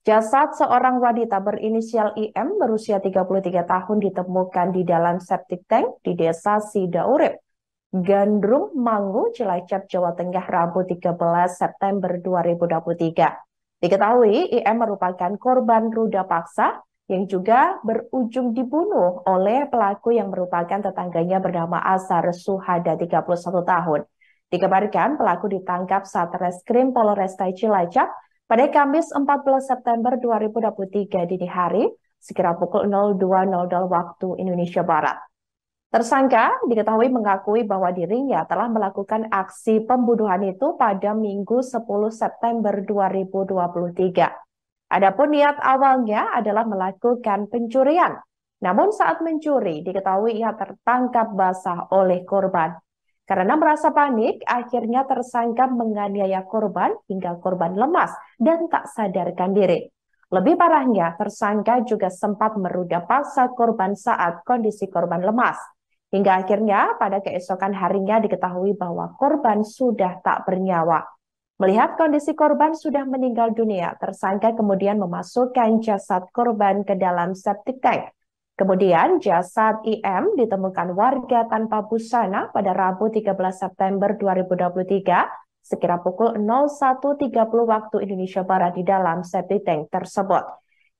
Jasad seorang wanita berinisial IM berusia 33 tahun ditemukan di dalam septic tank di desa Sidaurip, Gandrung, Mangu, Cilacap, Jawa Tengah, Rabu 13 September 2023. Diketahui IM merupakan korban ruda paksa yang juga berujung dibunuh oleh pelaku yang merupakan tetangganya bernama Asar Suhada 31 tahun. Dikabarkan pelaku ditangkap saat reskrim Polresta Cilacap pada Kamis 14 September 2023 dini hari, sekira pukul 02.00 waktu Indonesia Barat. Tersangka diketahui mengakui bahwa dirinya telah melakukan aksi pembunuhan itu pada Minggu 10 September 2023. Adapun niat awalnya adalah melakukan pencurian. Namun saat mencuri, diketahui ia tertangkap basah oleh korban. Karena merasa panik, akhirnya tersangka menganiaya korban hingga korban lemas dan tak sadarkan diri. Lebih parahnya, tersangka juga sempat meruda paksa korban saat kondisi korban lemas. Hingga akhirnya pada keesokan harinya diketahui bahwa korban sudah tak bernyawa. Melihat kondisi korban sudah meninggal dunia, tersangka kemudian memasukkan jasad korban ke dalam septic tank Kemudian jasad IM ditemukan warga tanpa busana pada Rabu 13 September 2023 sekira pukul 01.30 waktu Indonesia Barat di dalam septi tank tersebut.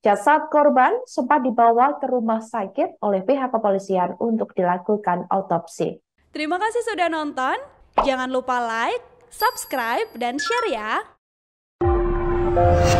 Jasad korban sempat dibawa ke rumah sakit oleh pihak kepolisian untuk dilakukan autopsi. Terima kasih sudah nonton. Jangan lupa like, subscribe, dan share ya.